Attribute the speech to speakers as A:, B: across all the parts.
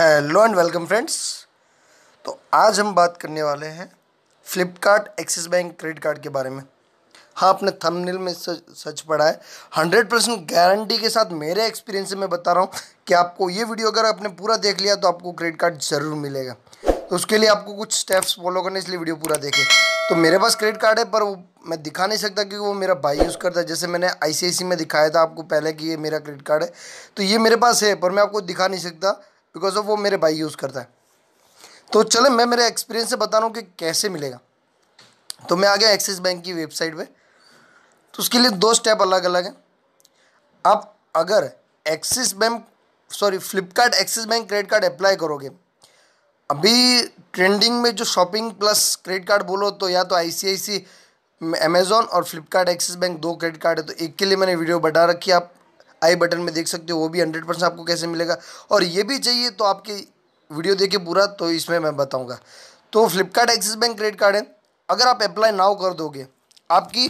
A: hello and welcome friends तो आज हम बात करने वाले हैं Flipkart Axis bank credit card के बारे में हाँ आपने थंबनेल में सच, पढ़ा है हंड्रेड परसेंट गारंटी के साथ मेरे एक्सपीरियंस से मैं बता रहा हूँ कि आपको ये वीडियो अगर आपने पूरा देख लिया तो आपको क्रेडिट कार्ड ज़रूर मिलेगा तो उसके लिए आपको कुछ स्टेप्स फॉलो करने इसलिए वीडियो पूरा देखें तो मेरे पास क्रेडिट कार्ड है पर वो मैं दिखा नहीं सकता क्योंकि वो मेरा भाई यूज़ करता है जैसे मैंने आई में दिखाया था आपको पहले कि ये मेरा क्रेडिट कार्ड है तो ये मेरे पास है पर मैं आपको दिखा नहीं सकता बिकॉज ऑफ वो मेरे भाई यूज़ करता है तो चले मैं मेरे एक्सपीरियंस से बता रहा हूँ कि कैसे मिलेगा तो मैं आ गया एक्सिस बैंक की वेबसाइट पे तो उसके लिए दो स्टेप अलग अलग हैं आप अगर Axis bank sorry Flipkart Axis bank credit card apply करोगे अभी ट्रेंडिंग में जो शॉपिंग प्लस क्रेडिट कार्ड बोलो तो या तो आई सी आई सी अमेज़ोन और फ्लिपकार्ट एक्सिस बैंक दो क्रेडिट कार्ड है तो एक के लिए मैंने वीडियो बढ़ा रखी आप आई बटन में देख सकते हो वो भी हंड्रेड परसेंट आपको कैसे मिलेगा और ये भी चाहिए तो आपकी वीडियो देखिए पूरा तो इसमें मैं बताऊँगा तो Flipkart Axis bank credit card है अगर आप अप्लाई नाउ कर दोगे आपकी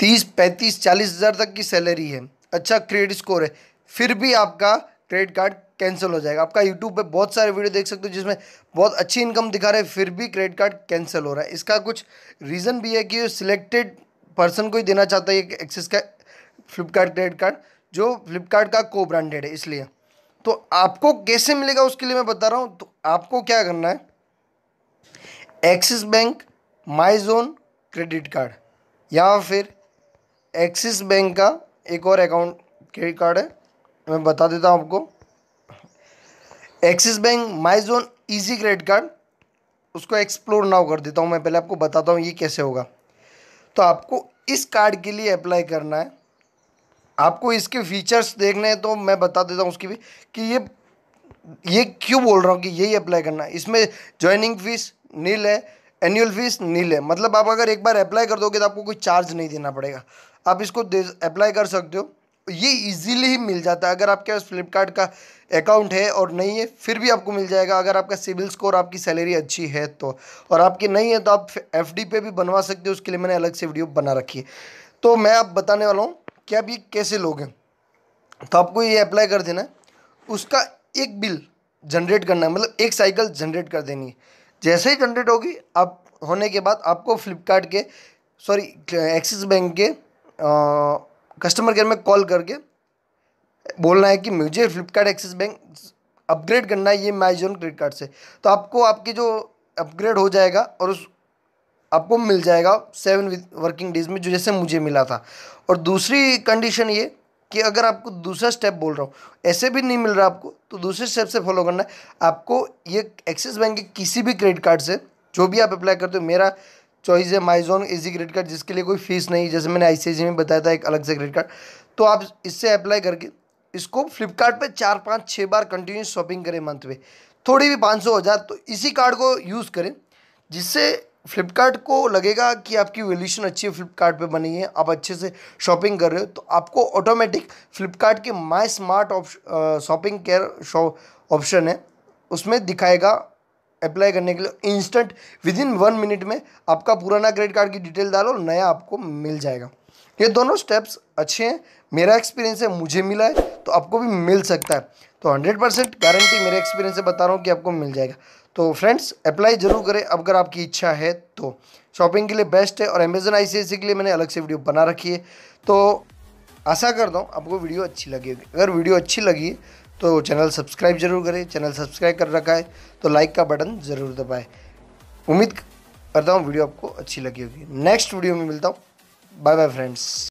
A: तीस पैंतीस चालीस हज़ार तक की सैलरी है अच्छा क्रेडिट स्कोर है फिर भी आपका क्रेडिट कार्ड कैंसिल हो जाएगा आपका यूट्यूब पे बहुत सारे वीडियो देख सकते हो जिसमें बहुत अच्छी इनकम दिखा रहे हैं फिर भी क्रेडिट कार्ड कैंसिल हो रहा है इसका कुछ रीज़न भी है कि सिलेक्टेड पर्सन को ही देना चाहता है एक्सेस का फ्लिपकार्ट क्रेडिट कार्ड जो फ्लिपकार्ट का को ब्रांडेड है इसलिए तो आपको कैसे मिलेगा उसके लिए मैं बता रहा हूँ तो आपको क्या करना है Axis bank my zone credit card या फिर एक्सिस बैंक का एक और अकाउंट क्रेडिट कार्ड है मैं बता देता हूँ आपको Axis bank my zone easy credit card उसको एक्सप्लोर नाउ कर देता हूँ मैं पहले आपको बताता हूँ ये कैसे होगा तो आपको इस कार्ड के लिए अप्लाई करना है आपको इसके फीचर्स देखने हैं तो मैं बता देता हूँ उसकी भी कि ये ये क्यों बोल रहा हूँ कि यही अप्लाई करना है इसमें ज्वाइनिंग फीस नील है एनुअल फीस नील है मतलब आप अगर एक बार अप्लाई कर दोगे तो आपको कोई चार्ज नहीं देना पड़ेगा आप इसको अप्लाई कर सकते हो ये इजीली ही मिल जाता है अगर आपके पास फ्लिपकार्ट का अकाउंट है और नहीं है फिर भी आपको मिल जाएगा अगर आपका सिविल स्कोर आपकी सैलरी अच्छी है तो और आपकी नहीं है तो आप एफ पे भी बनवा सकते हो उसके लिए मैंने अलग से वीडियो बना रखी है तो मैं आप बताने वाला हूँ कि आप ये कैसे लोग हैं तो आपको ये अप्लाई कर देना है उसका एक बिल जनरेट करना है मतलब एक साइकिल जनरेट कर देनी है जैसे ही जनरेट होगी आप होने के बाद आपको फ्लिपकार्ट के सॉरी एक्सिस बैंक के आ, कस्टमर केयर में कॉल करके बोलना है कि मुझे फ्लिपकार्ट एक्सिस बैंक अपग्रेड करना है ये माइजोन क्रेडिट कार्ड से तो आपको आपकी जो अपग्रेड हो जाएगा और उस आपको मिल जाएगा सेवन वर्किंग डेज में जो जैसे मुझे मिला था और दूसरी कंडीशन ये कि अगर आपको दूसरा स्टेप बोल रहा हूँ ऐसे भी नहीं मिल रहा आपको तो दूसरे स्टेप से फॉलो करना है आपको ये एक्सिस बैंक के किसी भी क्रेडिट कार्ड से जो भी आप अप्लाई करते हो मेरा चॉइस है माइजोन इजी क्रेडिट कार्ड जिसके लिए कोई फीस नहीं जैसे मैंने आई में बताया था एक अलग से क्रेडिट कार्ड तो आप इससे अप्लाई करके इसको फ्लिपकार्ट चार पाँच छः बार कंटिन्यू शॉपिंग करें मंथ में थोड़ी भी पाँच सौ हो जाए तो इसी कार्ड को यूज़ करें जिससे फ्लिपकार्ट को लगेगा कि आपकी वैल्यूशन अच्छी है फ्लिपकार्ट पे बनी है आप अच्छे से शॉपिंग कर रहे हो तो आपको ऑटोमेटिक फ्लिपकार्ट के my smart option shopping care शॉ ऑप्शन है उसमें दिखाएगा अप्लाई करने के लिए instant within one minute में आपका पुराना क्रेडिट कार्ड की डिटेल डालो नया आपको मिल जाएगा ये दोनों स्टेप्स अच्छे हैं मेरा एक्सपीरियंस है मुझे मिला है तो आपको भी मिल सकता है तो 100 परसेंट गारंटी मेरे एक्सपीरियंस से बता रहा हूँ कि आपको मिल जाएगा तो फ्रेंड्स अप्लाई जरूर करें अगर आपकी इच्छा है तो शॉपिंग के लिए बेस्ट है और अमेजन आई के लिए मैंने अलग से वीडियो बना रखी है तो आशा करता हूँ आपको वीडियो अच्छी लगी अगर वीडियो अच्छी लगी तो चैनल सब्सक्राइब ज़रूर करें चैनल सब्सक्राइब कर रखा है तो लाइक का बटन ज़रूर दबाएं उम्मीद करता हूँ वीडियो आपको अच्छी लगी होगी नेक्स्ट वीडियो में मिलता हूँ बाय बाय फ्रेंड्स